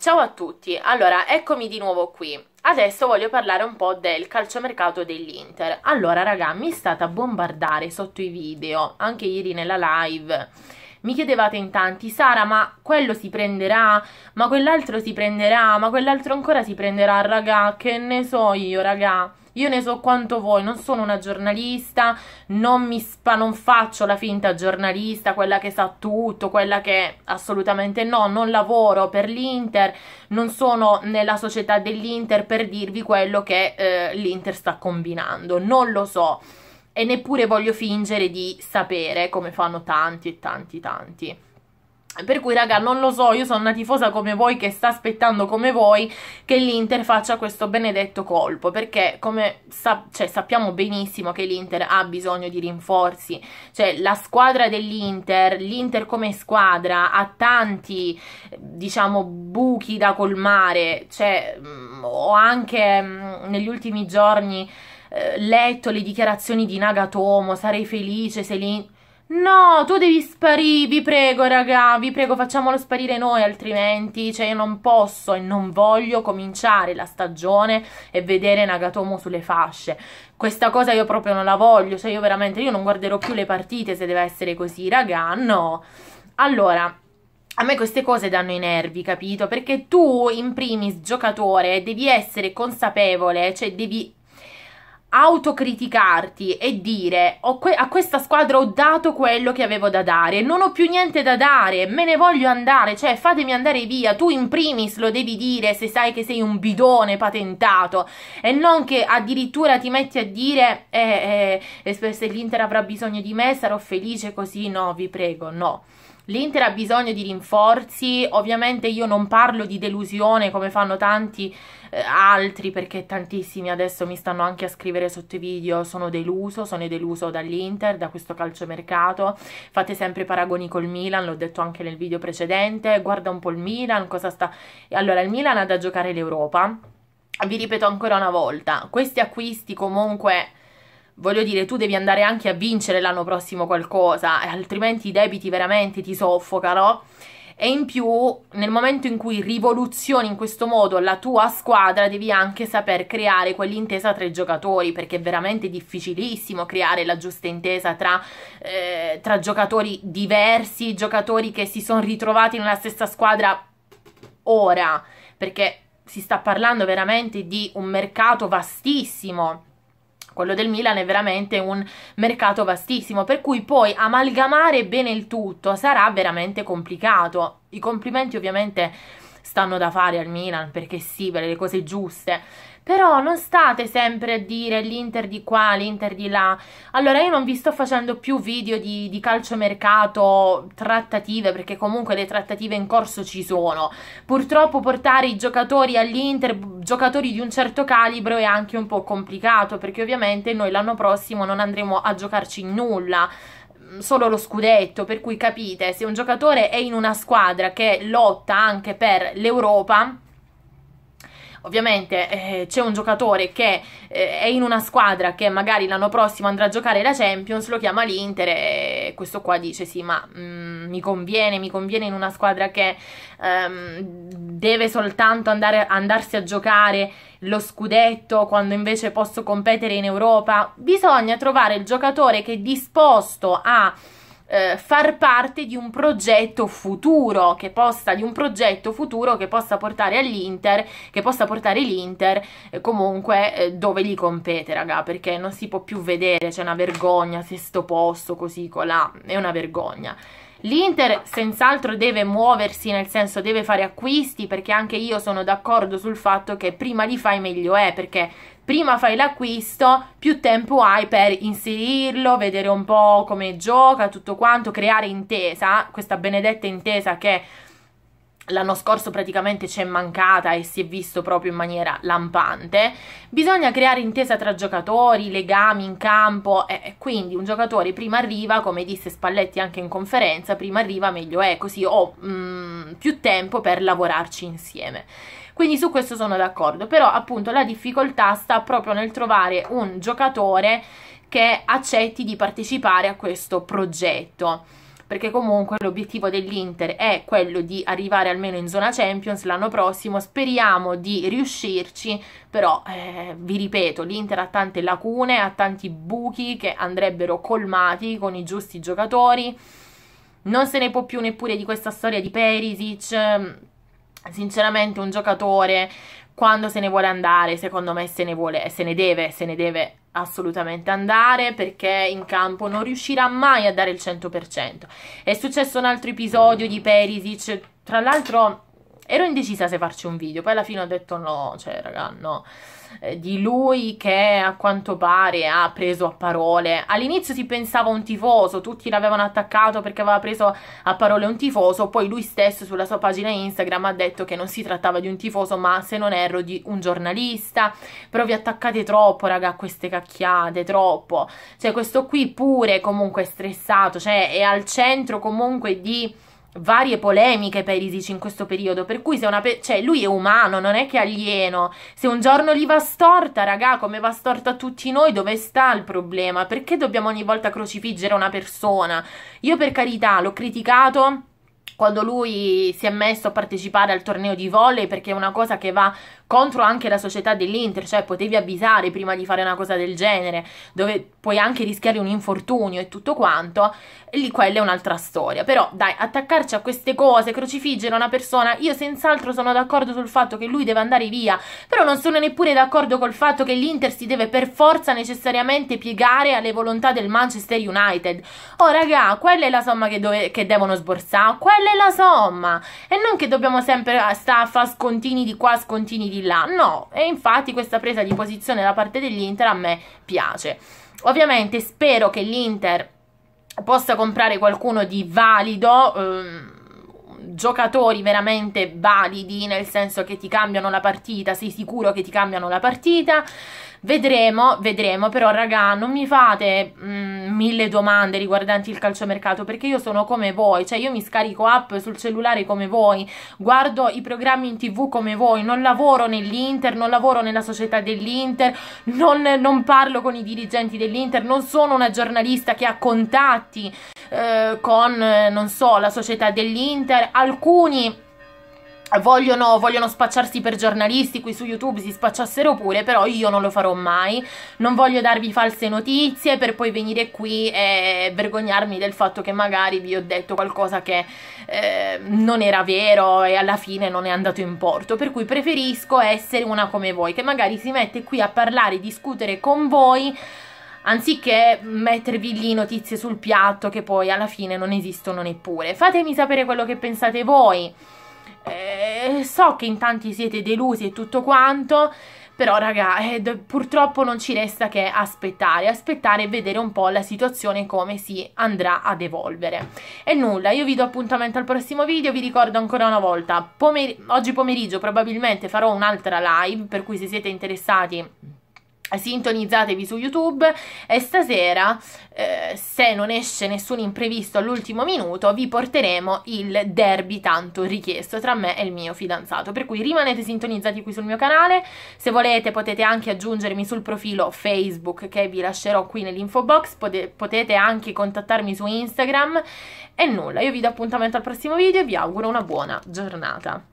Ciao a tutti, allora eccomi di nuovo qui. Adesso voglio parlare un po' del calciomercato dell'Inter. Allora raga, mi è stata bombardare sotto i video, anche ieri nella live. Mi chiedevate in tanti, Sara, ma quello si prenderà? Ma quell'altro si prenderà? Ma quell'altro ancora si prenderà, raga? Che ne so io, raga? Io ne so quanto voi, non sono una giornalista, non, mi spa, non faccio la finta giornalista, quella che sa tutto, quella che assolutamente no, non lavoro per l'Inter, non sono nella società dell'Inter per dirvi quello che eh, l'Inter sta combinando, non lo so e neppure voglio fingere di sapere come fanno tanti e tanti tanti. Per cui, raga, non lo so, io sono una tifosa come voi che sta aspettando come voi che l'Inter faccia questo benedetto colpo, perché come sa cioè, sappiamo benissimo che l'Inter ha bisogno di rinforzi, cioè la squadra dell'Inter, l'Inter come squadra ha tanti, diciamo, buchi da colmare, cioè, mm, ho anche mh, mm, negli ultimi giorni eh, letto le dichiarazioni di Nagatomo, sarei felice se l'Inter No, tu devi sparire, vi prego, raga, vi prego, facciamolo sparire noi, altrimenti, cioè, io non posso e non voglio cominciare la stagione e vedere Nagatomo sulle fasce. Questa cosa io proprio non la voglio, cioè, io veramente, io non guarderò più le partite se deve essere così, raga, no. Allora, a me queste cose danno i nervi, capito? Perché tu, in primis, giocatore, devi essere consapevole, cioè, devi autocriticarti e dire que- a questa squadra ho dato quello che avevo da dare, non ho più niente da dare, me ne voglio andare, cioè fatemi andare via, tu in primis lo devi dire se sai che sei un bidone patentato e non che addirittura ti metti a dire eh, eh, se l'Inter avrà bisogno di me sarò felice così, no vi prego, no. L'Inter ha bisogno di rinforzi, ovviamente io non parlo di delusione come fanno tanti eh, altri perché tantissimi adesso mi stanno anche a scrivere sotto i video sono deluso, sono deluso dall'Inter, da questo calciomercato, fate sempre paragoni col Milan, l'ho detto anche nel video precedente, guarda un po' il Milan, cosa sta... Allora il Milan ha da giocare l'Europa, vi ripeto ancora una volta, questi acquisti comunque voglio dire, tu devi andare anche a vincere l'anno prossimo qualcosa, eh, altrimenti i debiti veramente ti soffocano. E in più, nel momento in cui rivoluzioni in questo modo la tua squadra, devi anche saper creare quell'intesa tra i giocatori, perché è veramente difficilissimo creare la giusta intesa tra, eh, tra giocatori diversi, giocatori che si sono ritrovati nella stessa squadra ora, perché si sta parlando veramente di un mercato vastissimo quello del Milan è veramente un mercato vastissimo, per cui poi amalgamare bene il tutto sarà veramente complicato. I complimenti ovviamente stanno da fare al Milan, perché sì, per le cose giuste. Però non state sempre a dire l'Inter di qua, l'Inter di là. Allora io non vi sto facendo più video di, di calciomercato, trattative, perché comunque le trattative in corso ci sono. Purtroppo portare i giocatori all'Inter, giocatori di un certo calibro, è anche un po' complicato, perché ovviamente noi l'anno prossimo non andremo a giocarci nulla. Mm, solo lo scudetto, per cui capite, se un giocatore è in una squadra che lotta anche per l'Europa, ovviamente eh, c'è un giocatore che eh, è in una squadra che magari l'anno prossimo andrà a giocare la Champions, lo chiama l'Inter e questo qua dice sì ma mm, mi conviene, mi conviene in una squadra che ehm, deve soltanto andare, andarsi a giocare lo scudetto quando invece posso competere in Europa. Bisogna trovare il giocatore che è disposto a eh, far parte di un progetto futuro che possa di un progetto futuro che possa portare all'Inter che possa portare l'Inter eh, comunque eh, dove gli compete raga perché non si può più vedere c'è una vergogna sesto posto così colà è una vergogna L'Inter senz'altro deve muoversi, nel senso deve fare acquisti, perché anche io sono d'accordo sul fatto che prima li fai meglio è, perché prima fai l'acquisto, più tempo hai per inserirlo, vedere un po' come gioca, tutto quanto, creare intesa, questa benedetta intesa che l'anno scorso praticamente ci è mancata e si è visto proprio in maniera lampante. Bisogna creare intesa tra giocatori, legami in campo e quindi un giocatore prima arriva, come disse Spalletti anche in conferenza, prima arriva meglio è, così ho mh, mm, più tempo per lavorarci insieme. Quindi su questo sono d'accordo, però appunto la difficoltà sta proprio nel trovare un giocatore che accetti di partecipare a questo progetto perché comunque l'obiettivo dell'Inter è quello di arrivare almeno in zona Champions l'anno prossimo, speriamo di riuscirci, però eh, vi ripeto, l'Inter ha tante lacune, ha tanti buchi che andrebbero colmati con i giusti giocatori, non se ne può più neppure di questa storia di Perisic sinceramente un giocatore quando se ne vuole andare, secondo me se ne vuole, se ne deve, se ne deve assolutamente andare perché in campo non riuscirà mai a dare il 100%. È successo un altro episodio di Perisic, tra l'altro Ero indecisa se farci un video, poi alla fine ho detto no, cioè raga, no. Eh, di lui che a quanto pare ha preso a parole. All'inizio si pensava un tifoso, tutti l'avevano attaccato perché aveva preso a parole un tifoso, poi lui stesso sulla sua pagina Instagram ha detto che non si trattava di un tifoso, ma se non erro di un giornalista. Però vi attaccate troppo, raga, a queste cacchiate, troppo. Cioè questo qui pure comunque è stressato, cioè è al centro comunque di varie polemiche per Perisic in questo periodo, per cui se una pe- cioè, lui è umano, non è che è alieno. Se un giorno gli va storta, raga, come va storta a tutti noi, dove sta il problema? Perché dobbiamo ogni volta crocifiggere una persona? Io per carità l'ho criticato quando lui si è messo a partecipare al torneo di volley perché è una cosa che va contro anche la società dell'Inter, cioè potevi avvisare prima di fare una cosa del genere, dove puoi anche rischiare un infortunio e tutto quanto, lì quella è un'altra storia. Però dai, attaccarci a queste cose, crocifiggere una persona, io senz'altro sono d'accordo sul fatto che lui deve andare via, però non sono neppure d'accordo col fatto che l'Inter si deve per forza necessariamente piegare alle volontà del Manchester United. Oh raga, quella è la somma che, dove, che devono sborsare, quella è la somma. E non che dobbiamo sempre stare a fare scontini di qua, scontini di là, no. E infatti questa presa di posizione da parte dell'Inter a me piace. Ovviamente spero che l'Inter possa comprare qualcuno di valido, ehm, giocatori veramente validi, nel senso che ti cambiano la partita, sei sicuro che ti cambiano la partita. Vedremo, vedremo, però raga, non mi fate... Mm, mille domande riguardanti il calciomercato perché io sono come voi, cioè io mi scarico app sul cellulare come voi, guardo i programmi in tv come voi, non lavoro nell'Inter, non lavoro nella società dell'Inter, non, non, parlo con i dirigenti dell'Inter, non sono una giornalista che ha contatti eh, con, eh, non so, la società dell'Inter, alcuni Vogliono, vogliono, spacciarsi per giornalisti, qui su YouTube si spacciassero pure, però io non lo farò mai. Non voglio darvi false notizie per poi venire qui e vergognarmi del fatto che magari vi ho detto qualcosa che eh, non era vero e alla fine non è andato in porto. Per cui preferisco essere una come voi, che magari si mette qui a parlare, discutere con voi anziché mettervi lì notizie sul piatto che poi alla fine non esistono neppure. Fatemi sapere quello che pensate voi eh, so che in tanti siete delusi e tutto quanto, però raga eh, purtroppo non ci resta che aspettare aspettare e vedere un po' la situazione come si andrà ad evolvere e nulla io vi do appuntamento al prossimo video vi ricordo ancora una volta pomer oggi pomeriggio probabilmente farò un'altra live per cui se siete interessati sintonizzatevi su YouTube e stasera, eh, se non esce nessun imprevisto all'ultimo minuto, vi porteremo il derby tanto richiesto tra me e il mio fidanzato. Per cui rimanete sintonizzati qui sul mio canale, se volete potete anche aggiungermi sul profilo Facebook che vi lascerò qui nell'info box, potete anche contattarmi su Instagram e nulla, io vi do appuntamento al prossimo video e vi auguro una buona giornata.